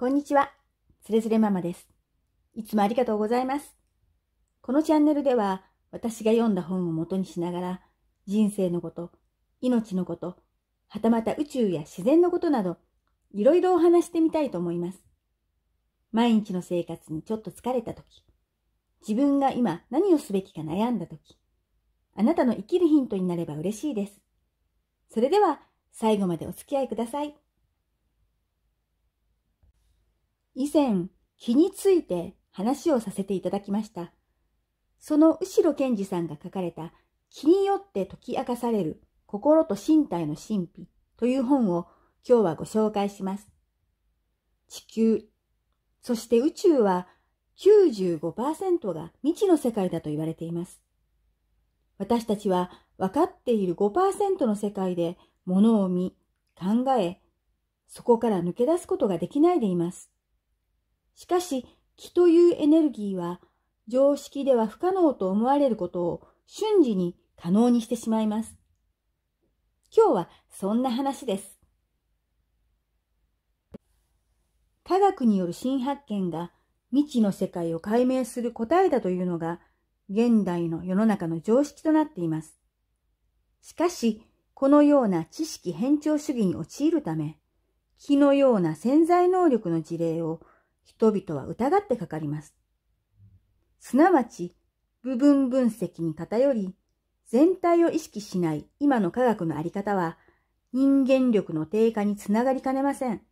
こんにちは。つれづれママです。いつもありがとうございます。このチャンネルでは、私が読んだ本を元にしながら、人生のこと、命のこと、はたまた宇宙や自然のことなど、いろいろお話してみたいと思います。毎日の生活にちょっと疲れたとき、自分が今何をすべきか悩んだとき、あなたの生きるヒントになれば嬉しいです。それでは、最後までお付き合いください。以前、気について話をさせていただきました。その後ろ賢治さんが書かれた気によって解き明かされる心と身体の神秘という本を今日はご紹介します。地球、そして宇宙は95%が未知の世界だと言われています。私たちは分かっている5%の世界で物を見、考え、そこから抜け出すことができないでいます。しかし、気というエネルギーは、常識では不可能と思われることを瞬時に可能にしてしまいます。今日はそんな話です。科学による新発見が未知の世界を解明する答えだというのが現代の世の中の常識となっています。しかし、このような知識偏重主義に陥るため、気のような潜在能力の事例を人々は疑ってかかります。すなわち、部分分析に偏り、全体を意識しない今の科学のあり方は、人間力の低下につながりかねません。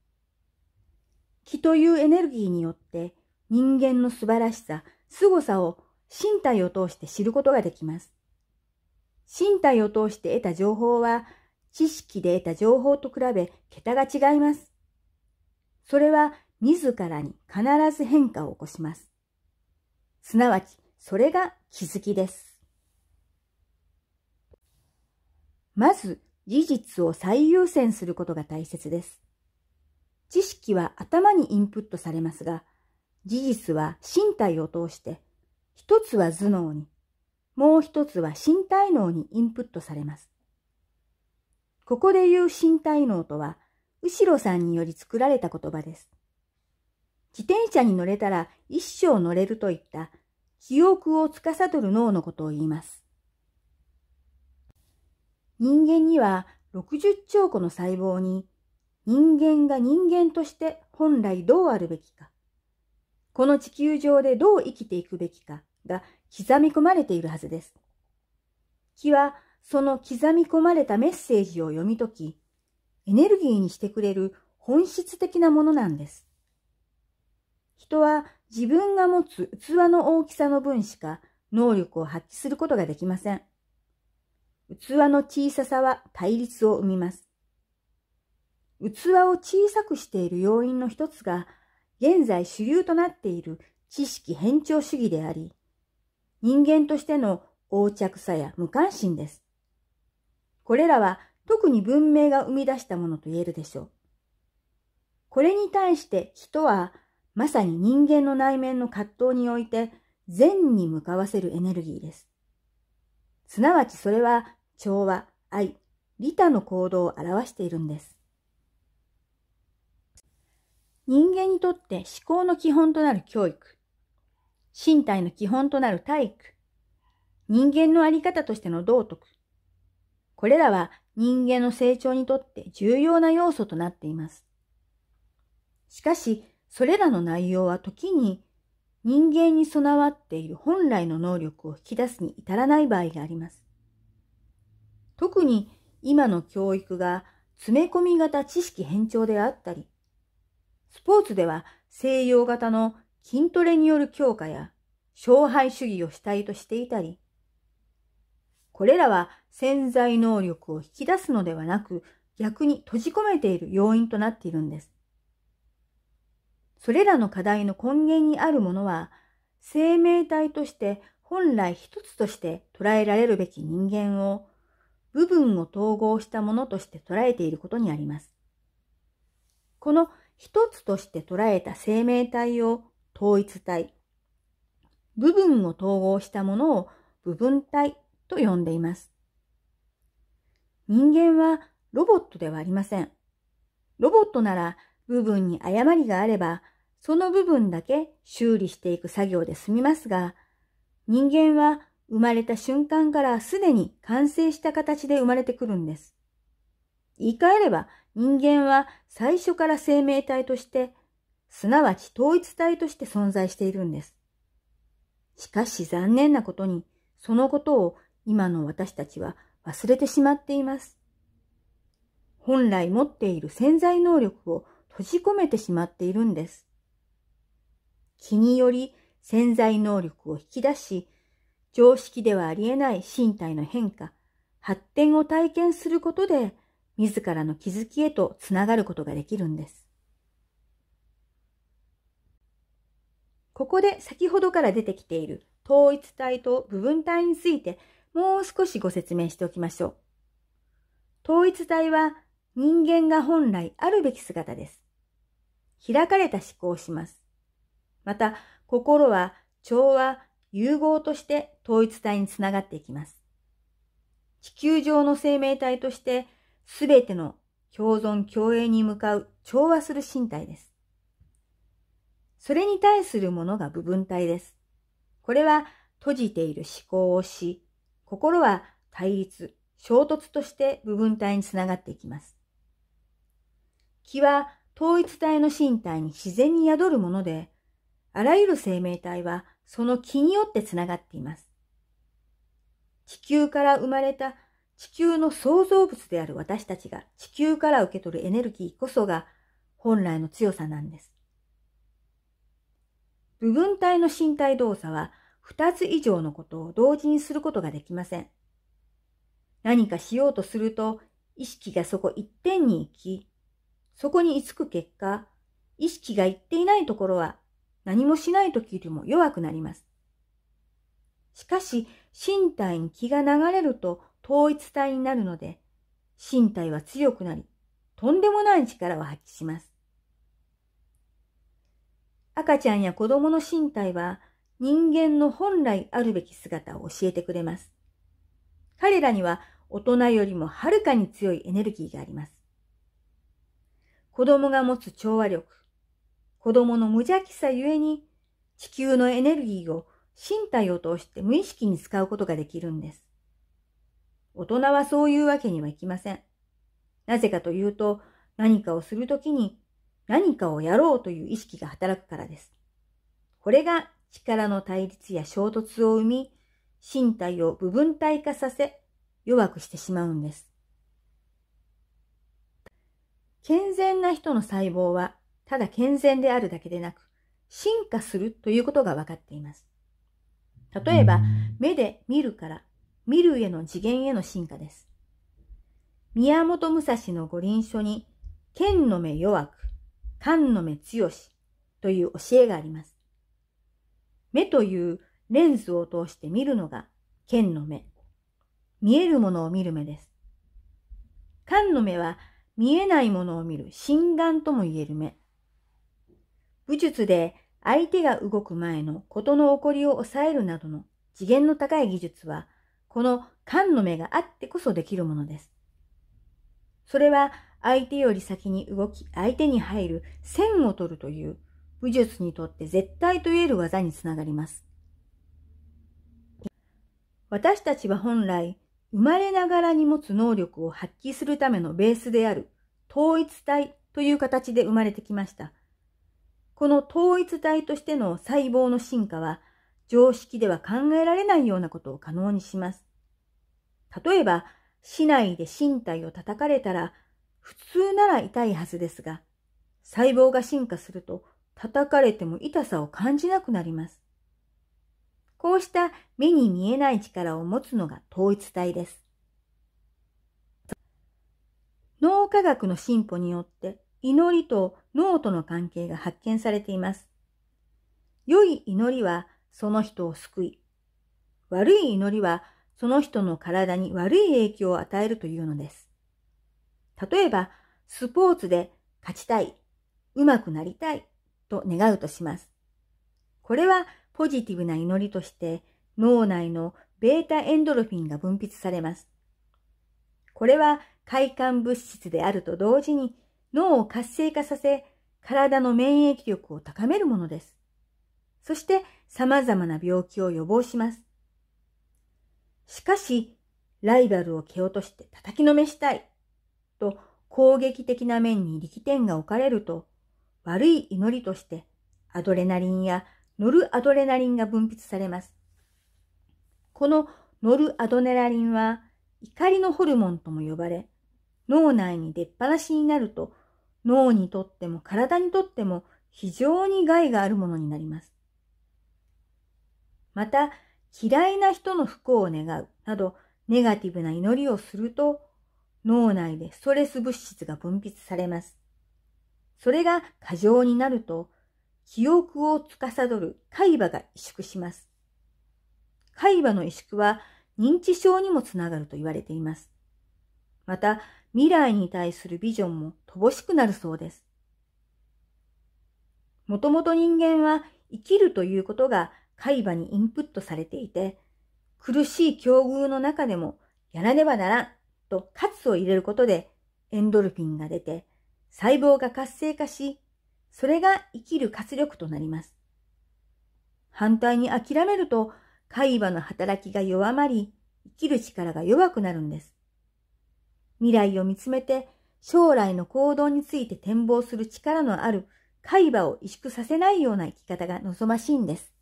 気というエネルギーによって、人間の素晴らしさ、凄さを身体を通して知ることができます。身体を通して得た情報は、知識で得た情報と比べ、桁が違います。それは自らに必ず変化を起こします。すなわち、それが気づきです。まず、事実を最優先することが大切です。知識は頭にインプットされますが、事実は身体を通して、一つは頭脳に、もう一つは身体脳にインプットされます。ここで言う身体脳とは、後ろさんにより作られた言葉です。自転車に乗れたら一生乗れるといった記憶を司る脳のことを言います。人間には60兆個の細胞に人間が人間として本来どうあるべきか、この地球上でどう生きていくべきかが刻み込まれているはずです。気はその刻み込まれたメッセージを読み解き、エネルギーにしてくれる本質的なものなんです。人は自分が持つ器の大きさの分しか能力を発揮することができません。器の小ささは対立を生みます。器を小さくしている要因の一つが、現在主流となっている知識偏重主義であり、人間としての横着さや無関心です。これらは特に文明が生み出したものと言えるでしょう。これに対して人はまさに人間の内面の葛藤において善に向かわせるエネルギーです。すなわちそれは調和、愛、利他の行動を表しているんです。人間にとって思考の基本となる教育、身体の基本となる体育、人間のあり方としての道徳、これらは人間の成長にとって重要な要素となっています。しかし、それらの内容は時に人間に備わっている本来の能力を引き出すに至らない場合があります。特に今の教育が詰め込み型知識偏重であったり、スポーツでは西洋型の筋トレによる強化や勝敗主義を主体としていたり、これらは潜在能力を引き出すのではなく、逆に閉じ込めている要因となっているんです。それらの課題の根源にあるものは、生命体として本来一つとして捉えられるべき人間を、部分を統合したものとして捉えていることにあります。この一つとして捉えた生命体を統一体、部分を統合したものを部分体と呼んでいます。人間はロボットではありません。ロボットなら部分に誤りがあれば、その部分だけ修理していく作業で済みますが、人間は生まれた瞬間からすでに完成した形で生まれてくるんです。言い換えれば人間は最初から生命体として、すなわち統一体として存在しているんです。しかし残念なことに、そのことを今の私たちは忘れてしまっています。本来持っている潜在能力を閉じ込めてしまっているんです。気により潜在能力を引き出し、常識ではありえない身体の変化、発展を体験することで、自らの気づきへとつながることができるんです。ここで先ほどから出てきている統一体と部分体についてもう少しご説明しておきましょう。統一体は人間が本来あるべき姿です。開かれた思考をします。また、心は調和、融合として統一体につながっていきます。地球上の生命体として、すべての共存共栄に向かう調和する身体です。それに対するものが部分体です。これは閉じている思考をし、心は対立、衝突として部分体につながっていきます。気は統一体の身体に自然に宿るもので、あらゆる生命体はその気によってつながっています。地球から生まれた地球の創造物である私たちが地球から受け取るエネルギーこそが本来の強さなんです。部分体の身体動作は2つ以上のことを同時にすることができません。何かしようとすると意識がそこ一点に行き、そこに居つく結果、意識がいっていないところは何もしない時よりも弱くなります。しかし、身体に気が流れると統一体になるので、身体は強くなり、とんでもない力を発揮します。赤ちゃんや子供の身体は人間の本来あるべき姿を教えてくれます。彼らには大人よりもはるかに強いエネルギーがあります。子供が持つ調和力、子供の無邪気さゆえに地球のエネルギーを身体を通して無意識に使うことができるんです。大人はそういうわけにはいきません。なぜかというと、何かをするときに何かをやろうという意識が働くからです。これが力の対立や衝突を生み、身体を部分体化させ、弱くしてしまうんです。健全な人の細胞は、ただ健全であるだけでなく、進化するということが分かっています。例えば、目で見るから、見るへの次元への進化です。宮本武蔵の五輪書に、剣の目弱く、勘の目強しという教えがあります。目というレンズを通して見るのが剣の目。見えるものを見る目です。勘の目は見えないものを見る心眼とも言える目。武術で相手が動く前のことの起こりを抑えるなどの次元の高い技術は、この感の目があってこそできるものです。それは相手より先に動き、相手に入る線を取るという武術にとって絶対と言える技につながります。私たちは本来、生まれながらに持つ能力を発揮するためのベースである統一体という形で生まれてきました。この統一体としての細胞の進化は常識では考えられないようなことを可能にします。例えば、市内で身体を叩かれたら普通なら痛いはずですが、細胞が進化すると叩かれても痛さを感じなくなります。こうした目に見えない力を持つのが統一体です。脳科学の進歩によって祈りと脳との関係が発見されています。良い祈りはその人を救い、悪い祈りはその人の体に悪い影響を与えるというのです。例えば、スポーツで勝ちたい、うまくなりたいと願うとします。これはポジティブな祈りとして脳内のベータエンドルフィンが分泌されます。これは快感物質であると同時に脳を活性化させ体の免疫力を高めるものです。そして様々な病気を予防します。しかし、ライバルを蹴落として叩きのめしたいと攻撃的な面に力点が置かれると悪い祈りとしてアドレナリンやノルアドレナリンが分泌されます。このノルアドレナリンは怒りのホルモンとも呼ばれ、脳内に出っ放しになると脳にとっても体にとっても非常に害があるものになります。また、嫌いな人の不幸を願うなどネガティブな祈りをすると脳内でストレス物質が分泌されます。それが過剰になると記憶を司る海馬が萎縮します。海馬の萎縮は認知症にもつながると言われています。また、未来に対するビジョンも乏しくなるそうです。もともと人間は生きるということが海馬にインプットされていて、苦しい境遇の中でもやらねばならんと喝を入れることでエンドルフィンが出て細胞が活性化しそれが生きる活力となります。反対に諦めると、海馬の働きが弱まり、生きる力が弱くなるんです。未来を見つめて、将来の行動について展望する力のある海馬を萎縮させないような生き方が望ましいんです。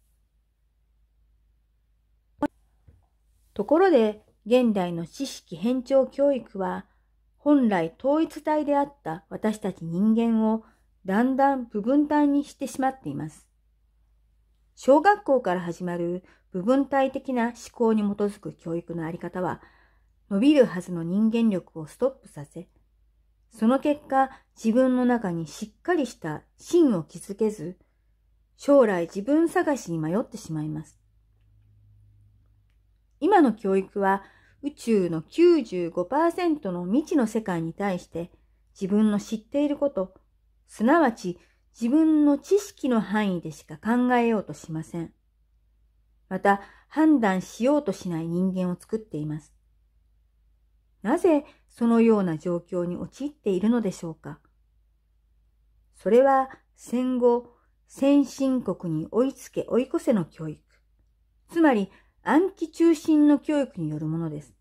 ところで、現代の知識偏重教育は、本来統一体であった私たち人間をだんだん部分体にしてしまっています。小学校から始まる部分体的な思考に基づく教育のあり方は、伸びるはずの人間力をストップさせ、その結果自分の中にしっかりした芯を築けず、将来自分探しに迷ってしまいます。今の教育は宇宙の95%の未知の世界に対して自分の知っていること、すなわち自分の知識の範囲でしか考えようとしません。また判断しようとしない人間を作っています。なぜそのような状況に陥っているのでしょうかそれは戦後、先進国に追いつけ追い越せの教育。つまり暗記中心の教育によるものです。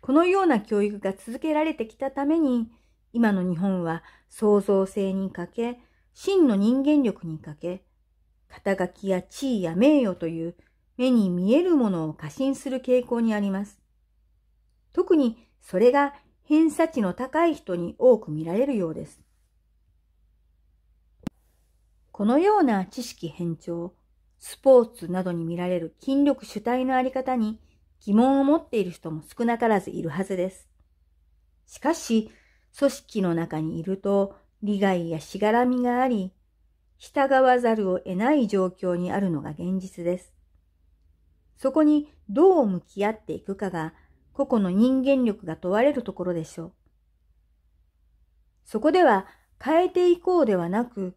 このような教育が続けられてきたために、今の日本は創造性に欠け、真の人間力に欠け、肩書きや地位や名誉という目に見えるものを過信する傾向にあります。特にそれが偏差値の高い人に多く見られるようです。このような知識偏重、スポーツなどに見られる筋力主体のあり方に疑問を持っている人も少なからずいるはずです。しかし、組織の中にいると利害やしがらみがあり、従わざるを得ない状況にあるのが現実です。そこにどう向き合っていくかが個々の人間力が問われるところでしょう。そこでは変えていこうではなく、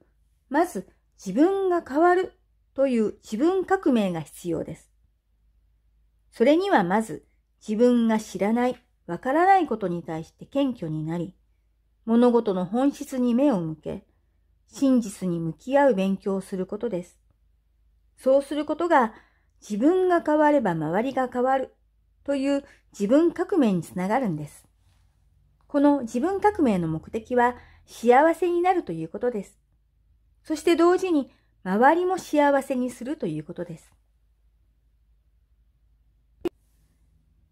まず自分が変わるという自分革命が必要です。それにはまず自分が知らない、わからないことに対して謙虚になり、物事の本質に目を向け、真実に向き合う勉強をすることです。そうすることが自分が変われば周りが変わるという自分革命につながるんです。この自分革命の目的は幸せになるということです。そして同時に周りも幸せにするということです。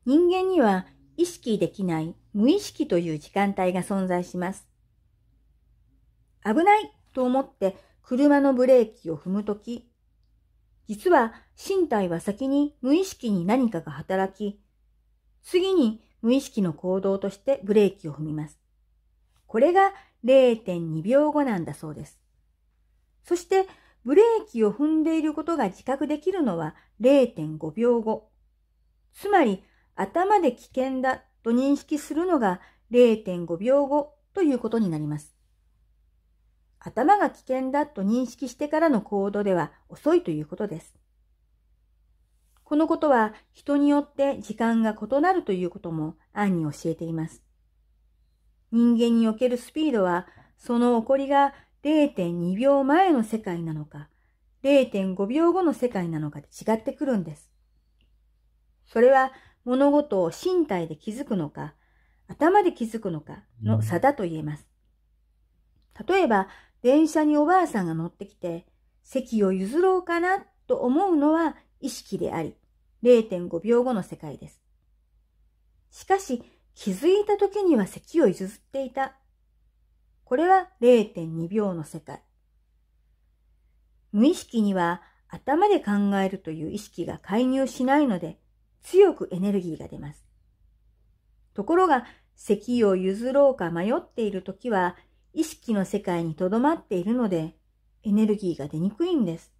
人間には意識できない無意識という時間帯が存在します。危ないと思って車のブレーキを踏むとき、実は身体は先に無意識に何かが働き、次に無意識の行動としてブレーキを踏みます。これが0.2秒後なんだそうです。そしてブレーキを踏んでいることが自覚できるのは0.5秒後。つまり頭で危険だと認識するのが0.5秒後ということになります。頭が危険だと認識してからの行動では遅いということです。このことは人によって時間が異なるということも案に教えています。人間におけるスピードはその起こりが0.2秒前の世界なのか0.5秒後の世界なのかで違ってくるんです。それは物事を身体で気づくのか、頭で気づくのかの差だと言えます。例えば、電車におばあさんが乗ってきて、席を譲ろうかなと思うのは意識であり、0.5秒後の世界です。しかし、気づいた時には席を譲っていた。これは0.2秒の世界。無意識には頭で考えるという意識が介入しないので、強くエネルギーが出ます。ところが、席を譲ろうか迷っているときは、意識の世界にとどまっているので、エネルギーが出にくいんです。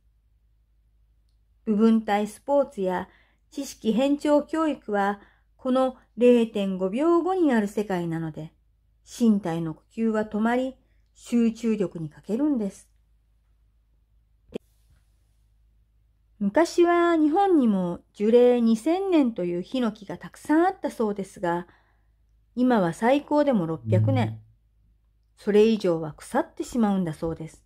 部分体スポーツや知識変調教育は、この0.5秒後になる世界なので、身体の呼吸は止まり、集中力に欠けるんです。昔は日本にも樹齢2000年というヒノキがたくさんあったそうですが、今は最高でも600年。それ以上は腐ってしまうんだそうです。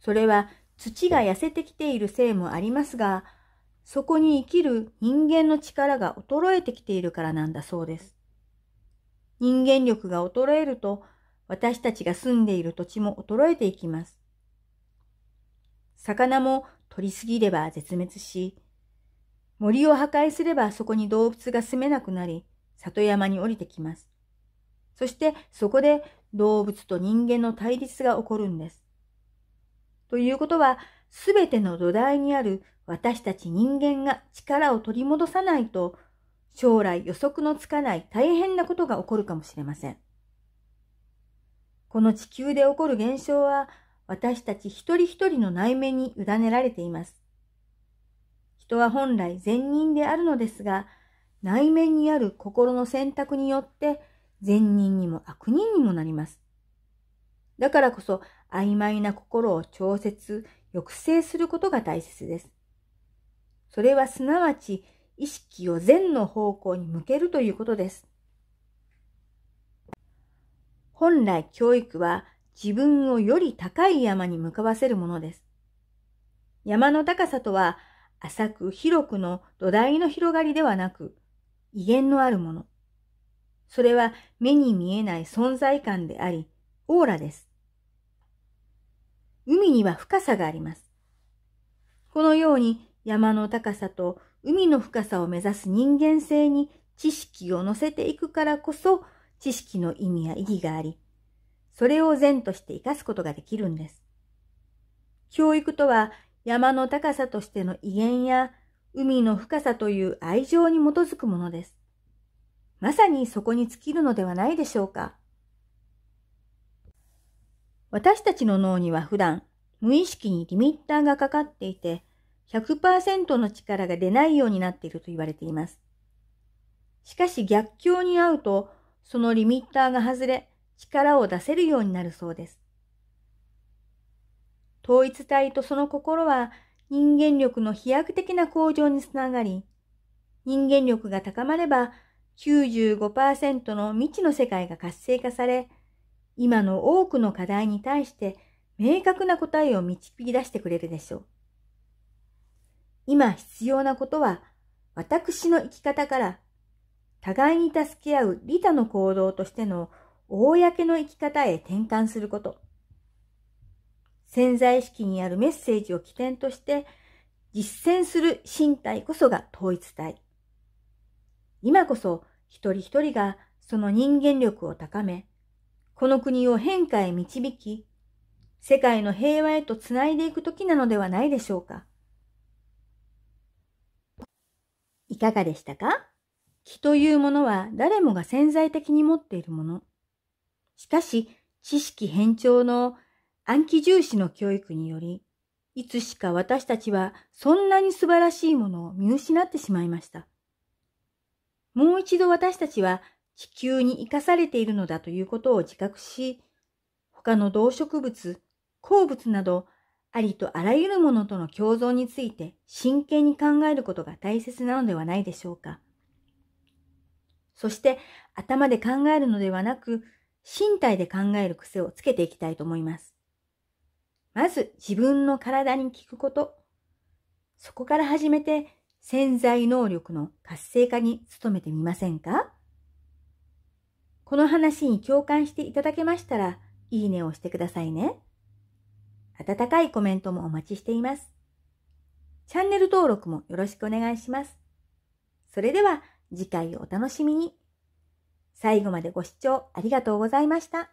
それは土が痩せてきているせいもありますが、そこに生きる人間の力が衰えてきているからなんだそうです。人間力が衰えると、私たちが住んでいる土地も衰えていきます。魚も取りすぎれば絶滅し、森を破壊すればそこに動物が住めなくなり、里山に降りてきます。そしてそこで動物と人間の対立が起こるんです。ということは、すべての土台にある私たち人間が力を取り戻さないと、将来予測のつかない大変なことが起こるかもしれません。この地球で起こる現象は私たち一人一人の内面に委ねられています。人は本来善人であるのですが、内面にある心の選択によって善人にも悪人にもなります。だからこそ曖昧な心を調節、抑制することが大切です。それはすなわち意識を善の方向に向けるということです。本来教育は自分をより高い山に向かわせるものです。山の高さとは、浅く広くの土台の広がりではなく、威厳のあるもの。それは目に見えない存在感であり、オーラです。海には深さがあります。このように山の高さと海の深さを目指す人間性に知識を乗せていくからこそ知識の意味や意義があり、それを善として生かすことができるんです。教育とは山の高さとしての威厳や海の深さという愛情に基づくものです。まさにそこに尽きるのではないでしょうか。私たちの脳には普段無意識にリミッターがかかっていて100%の力が出ないようになっていると言われています。しかし逆境に遭うとそのリミッターが外れ力を出せるようになるそうです。統一体とその心は人間力の飛躍的な向上につながり、人間力が高まれば95%の未知の世界が活性化され、今の多くの課題に対して明確な答えを導き出してくれるでしょう。今必要なことは、私の生き方から、互いに助け合う利他の行動としての公の生き方へ転換すること。潜在意識にあるメッセージを起点として実践する身体こそが統一体。今こそ一人一人がその人間力を高め、この国を変化へ導き、世界の平和へとつないでいく時なのではないでしょうか。いかがでしたか気というものは誰もが潜在的に持っているもの。しかし、知識偏重の暗記重視の教育により、いつしか私たちはそんなに素晴らしいものを見失ってしまいました。もう一度私たちは地球に生かされているのだということを自覚し、他の動植物、鉱物など、ありとあらゆるものとの共存について真剣に考えることが大切なのではないでしょうか。そして頭で考えるのではなく、身体で考える癖をつけていきたいと思います。まず自分の体に効くこと。そこから始めて潜在能力の活性化に努めてみませんかこの話に共感していただけましたら、いいねをしてくださいね。温かいコメントもお待ちしています。チャンネル登録もよろしくお願いします。それでは次回をお楽しみに。最後までご視聴ありがとうございました。